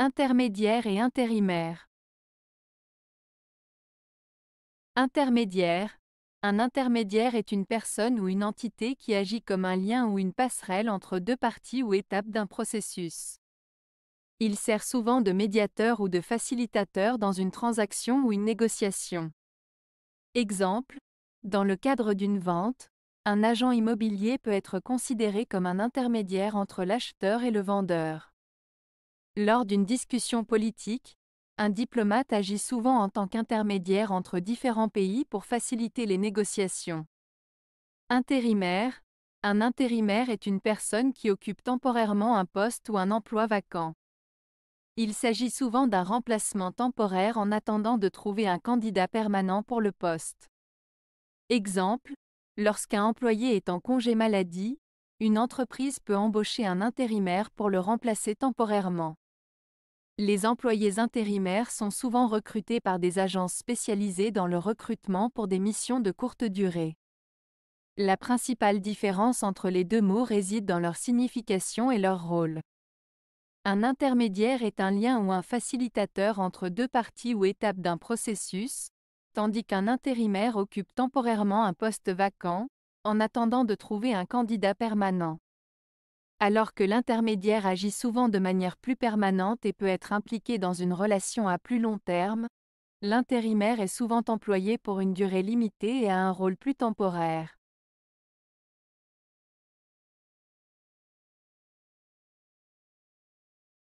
intermédiaire et intérimaire. Intermédiaire. Un intermédiaire est une personne ou une entité qui agit comme un lien ou une passerelle entre deux parties ou étapes d'un processus. Il sert souvent de médiateur ou de facilitateur dans une transaction ou une négociation. Exemple, dans le cadre d'une vente, un agent immobilier peut être considéré comme un intermédiaire entre l'acheteur et le vendeur. Lors d'une discussion politique, un diplomate agit souvent en tant qu'intermédiaire entre différents pays pour faciliter les négociations. Intérimaire. Un intérimaire est une personne qui occupe temporairement un poste ou un emploi vacant. Il s'agit souvent d'un remplacement temporaire en attendant de trouver un candidat permanent pour le poste. Exemple, lorsqu'un employé est en congé maladie, une entreprise peut embaucher un intérimaire pour le remplacer temporairement. Les employés intérimaires sont souvent recrutés par des agences spécialisées dans le recrutement pour des missions de courte durée. La principale différence entre les deux mots réside dans leur signification et leur rôle. Un intermédiaire est un lien ou un facilitateur entre deux parties ou étapes d'un processus, tandis qu'un intérimaire occupe temporairement un poste vacant, en attendant de trouver un candidat permanent alors que l'intermédiaire agit souvent de manière plus permanente et peut être impliqué dans une relation à plus long terme, l'intérimaire est souvent employé pour une durée limitée et a un rôle plus temporaire.